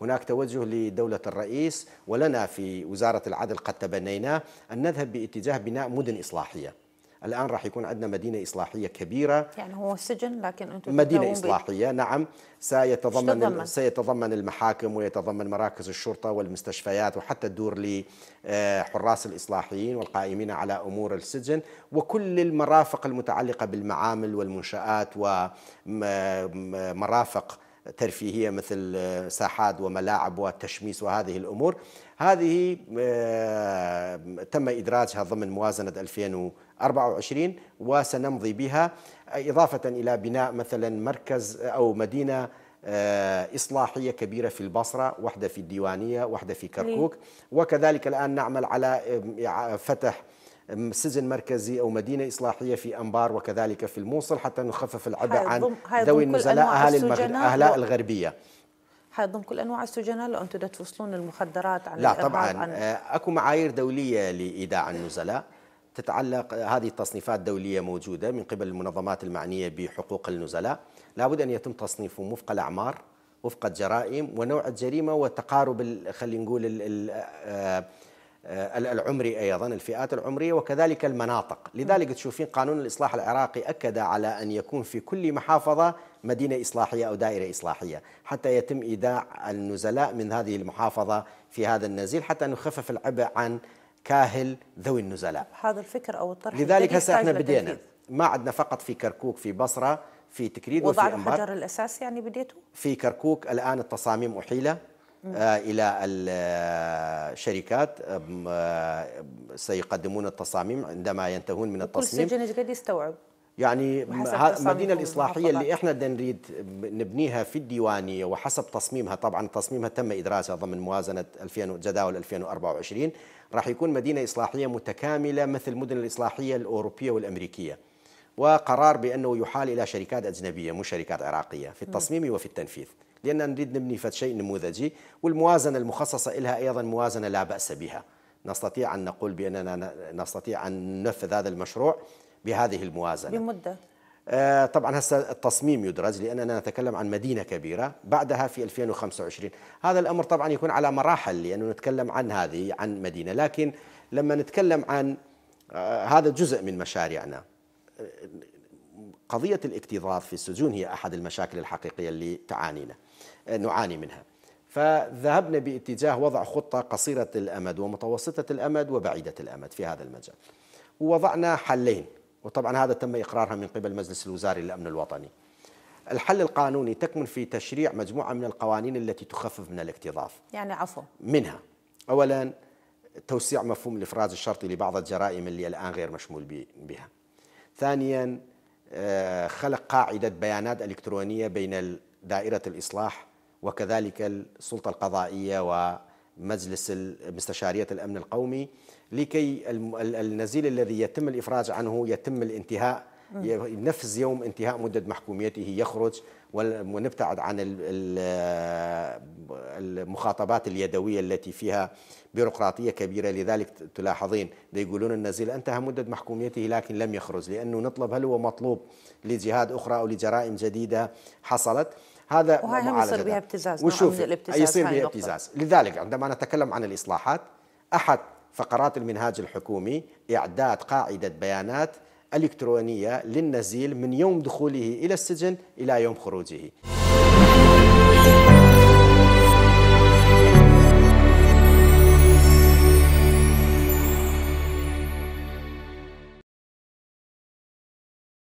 هناك توجه لدولة الرئيس ولنا في وزارة العدل قد تبنيناه أن نذهب باتجاه بناء مدن إصلاحية الآن راح يكون عندنا مدينة إصلاحية كبيرة يعني هو سجن لكن أنتم مدينة إصلاحية بي... نعم سيتضمن سيتضمن المحاكم ويتضمن مراكز الشرطة والمستشفيات وحتى الدور لحراس آه، الإصلاحيين والقائمين على أمور السجن وكل المرافق المتعلقة بالمعامل والمنشآت ومرافق ترفيهية مثل آه، ساحات وملاعب وتشميس وهذه الأمور هذه آه، تم إدراجها ضمن موازنة 2024 وسنمضي بها إضافة إلى بناء مثلا مركز أو مدينة آه، إصلاحية كبيرة في البصرة واحدة في الديوانية واحدة في كركوك وكذلك الآن نعمل على فتح سجن مركزي أو مدينة إصلاحية في أنبار وكذلك في الموصل حتى نخفف العبء عن ذوي النزلاء أهل الأهلاء الغربية حيضم كل انواع السجناء لو انتم تفصلون المخدرات عن لا طبعا عن... آه، اكو معايير دوليه لايداع النزلاء تتعلق هذه التصنيفات دوليه موجوده من قبل المنظمات المعنيه بحقوق النزلاء لابد ان يتم تصنيفهم وفق الاعمار وفق الجرائم ونوع الجريمه وتقارب خلينا نقول آه، آه، العمري أيضا الفئات العمرية وكذلك المناطق لذلك تشوفين قانون الإصلاح العراقي أكد على أن يكون في كل محافظة مدينة إصلاحية أو دائرة إصلاحية حتى يتم إيداع النزلاء من هذه المحافظة في هذا النزيل حتى نخفف العبء عن كاهل ذوي النزلاء هذا الفكر أو الطرح لذلك هسه احنا بدينا ما عندنا فقط في كركوك في بصرة في تكريد وضع الحجر الأساسي يعني بديتوا في كركوك الآن التصاميم أحيلة آه، إلى الشركات آه، آه، سيقدمون التصاميم عندما ينتهون من التصميم كل سجن يستوعب يعني المدينة الإصلاحية اللي إحنا نريد نبنيها في الديوانية وحسب تصميمها طبعا تصميمها تم إدراسها ضمن موازنة 2000 جداول 2024 راح يكون مدينة إصلاحية متكاملة مثل المدن الإصلاحية الأوروبية والأمريكية وقرار بانه يحال الى شركات اجنبيه مو شركات عراقيه في التصميم وفي التنفيذ لان نريد نبني شيء نموذجي والموازنه المخصصه لها ايضا موازنه لا باس بها نستطيع ان نقول باننا نستطيع ان ننفذ هذا المشروع بهذه الموازنه بمده آه، طبعا هسه التصميم يدرج لاننا نتكلم عن مدينه كبيره بعدها في 2025 هذا الامر طبعا يكون على مراحل لانه نتكلم عن هذه عن مدينه لكن لما نتكلم عن آه، هذا جزء من مشاريعنا قضية الاكتظاظ في السجون هي أحد المشاكل الحقيقية اللي تعانينا آه، نعاني منها فذهبنا باتجاه وضع خطة قصيرة الأمد ومتوسطة الأمد وبعيدة الأمد في هذا المجال ووضعنا حلين وطبعا هذا تم إقرارها من قبل مجلس الوزاري للأمن الوطني الحل القانوني تكمن في تشريع مجموعة من القوانين التي تخفف من الاكتظاظ يعني عفو منها أولا توسيع مفهوم الإفراج الشرطي لبعض الجرائم اللي الآن غير مشمول بها ثانيا آه، خلق قاعدة بيانات إلكترونية بين دائرة الإصلاح وكذلك السلطة القضائية ومجلس مستشارية الأمن القومي لكي النزيل الذي يتم الإفراج عنه يتم الانتهاء نفس يوم انتهاء مدة محكوميته يخرج ونبتعد عن المخاطبات اليدوية التي فيها بيروقراطية كبيرة لذلك تلاحظين يقولون النزيل انتهى مدة محكوميته لكن لم يخرج لأنه نطلب هل هو مطلوب لجهاد أخرى أو لجرائم جديدة حصلت هذا وهي يصير بها ابتزاز وشوف نعم، يصير بها ابتزاز لذلك عندما نتكلم عن الإصلاحات أحد فقرات المنهاج الحكومي إعداد قاعدة بيانات الإلكترونية للنزيل من يوم دخوله إلى السجن إلى يوم خروجه